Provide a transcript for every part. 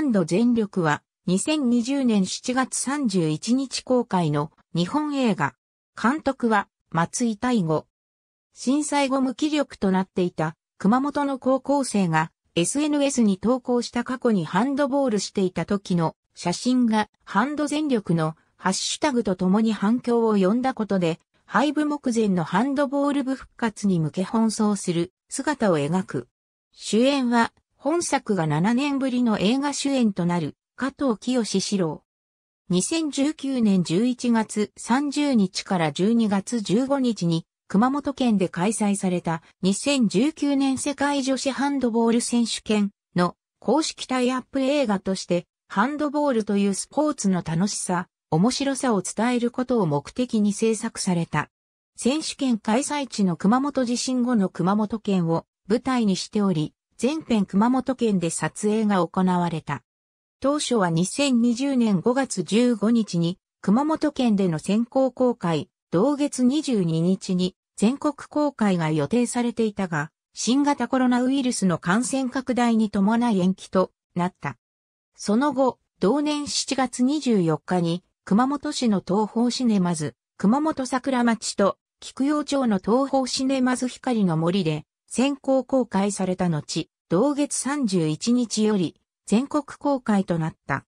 ハンド全力は2020年7月31日公開の日本映画。監督は松井大吾。震災後無気力となっていた熊本の高校生が SNS に投稿した過去にハンドボールしていた時の写真がハンド全力のハッシュタグと共に反響を呼んだことで廃部目前のハンドボール部復活に向け奔走する姿を描く。主演は本作が7年ぶりの映画主演となる加藤清志郎。2019年11月30日から12月15日に熊本県で開催された2019年世界女子ハンドボール選手権の公式タイアップ映画としてハンドボールというスポーツの楽しさ、面白さを伝えることを目的に制作された。選手権開催地の熊本地震後の熊本県を舞台にしており、全編熊本県で撮影が行われた。当初は2020年5月15日に熊本県での先行公開、同月22日に全国公開が予定されていたが、新型コロナウイルスの感染拡大に伴い延期となった。その後、同年7月24日に熊本市の東方シネマズ、熊本桜町と菊陽町の東方シネマズ光の森で先行公開された後、同月31日より全国公開となった。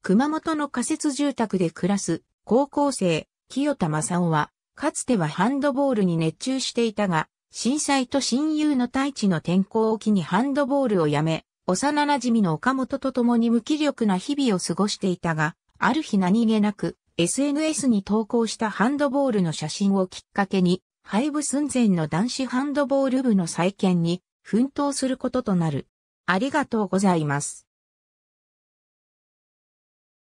熊本の仮設住宅で暮らす高校生、清田正夫は、かつてはハンドボールに熱中していたが、震災と親友の大地の転校を機にハンドボールをやめ、幼馴染の岡本と共に無気力な日々を過ごしていたが、ある日何気なく SNS に投稿したハンドボールの写真をきっかけに、廃部寸前の男子ハンドボール部の再建に奮闘することとなる。ありがとうございます。